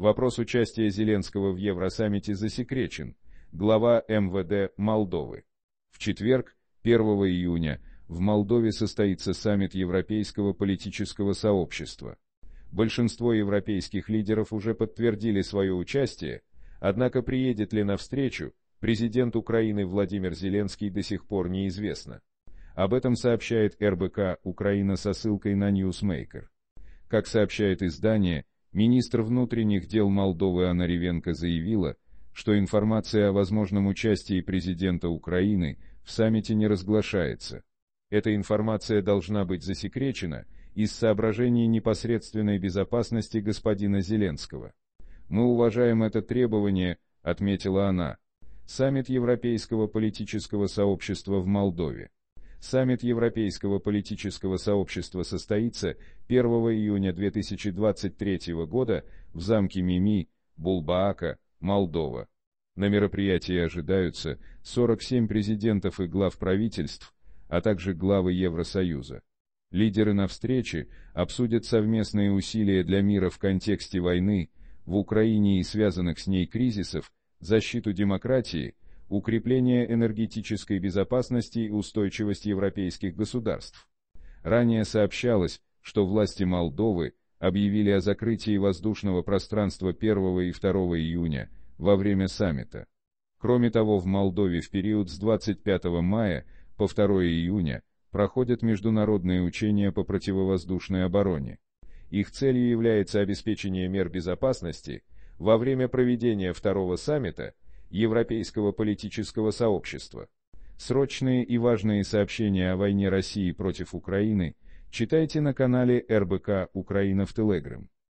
Вопрос участия Зеленского в Евросаммите засекречен. Глава МВД Молдовы. В четверг, 1 июня, в Молдове состоится саммит Европейского политического сообщества. Большинство европейских лидеров уже подтвердили свое участие, однако приедет ли на встречу, президент Украины Владимир Зеленский до сих пор неизвестно. Об этом сообщает РБК «Украина» со ссылкой на Newsmaker. Как сообщает издание, Министр внутренних дел Молдовы Анна Ревенко заявила, что информация о возможном участии президента Украины в саммите не разглашается. Эта информация должна быть засекречена из соображений непосредственной безопасности господина Зеленского. «Мы уважаем это требование», — отметила она. Саммит Европейского политического сообщества в Молдове. Саммит Европейского политического сообщества состоится 1 июня 2023 года в замке Мими, Булбаака, Молдова. На мероприятии ожидаются 47 президентов и глав правительств, а также главы Евросоюза. Лидеры на встрече обсудят совместные усилия для мира в контексте войны в Украине и связанных с ней кризисов, защиту демократии – укрепление энергетической безопасности и устойчивости европейских государств. Ранее сообщалось, что власти Молдовы объявили о закрытии воздушного пространства 1 и 2 июня во время саммита. Кроме того, в Молдове в период с 25 мая по 2 июня проходят международные учения по противовоздушной обороне. Их целью является обеспечение мер безопасности во время проведения второго саммита – европейского политического сообщества. Срочные и важные сообщения о войне России против Украины читайте на канале РБК «Украина в Телеграм».